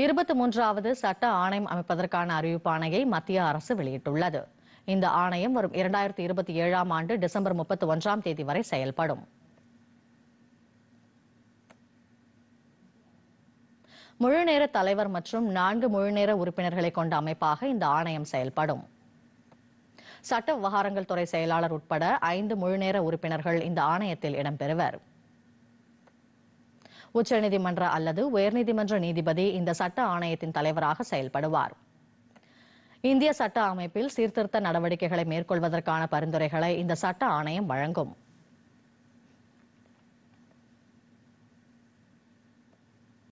இருபத்தி மூன்றாவது சட்ட ஆணையம் அமைப்பதற்கான அறிவிப்பாணையை மத்திய அரசு வெளியிட்டுள்ளது இந்த ஆணையம் வரும் இரண்டாயிரத்தி இருபத்தி ஏழாம் ஆண்டு டிசம்பர் முப்பத்தி ஒன்றாம் தேதி வரை செயல்படும் முழுநேர தலைவர் மற்றும் நான்கு முழுநேர உறுப்பினர்களை கொண்ட அமைப்பாக இந்த ஆணையம் செயல்படும் சட்ட விவகாரங்கள் துறை செயலாளர் உட்பட ஐந்து முழுநேர உறுப்பினர்கள் இந்த ஆணையத்தில் இடம்பெறுவர் உச்சநீதிமன்ற அல்லது உயர்நீதிமன்ற நீதிபதி இந்த சட்ட ஆணையத்தின் தலைவராக செயல்படுவார் இந்திய சட்ட அமைப்பில் சீர்திருத்த நடவடிக்கைகளை மேற்கொள்வதற்கான பரிந்துரைகளை இந்த சட்ட ஆணையம் வழங்கும்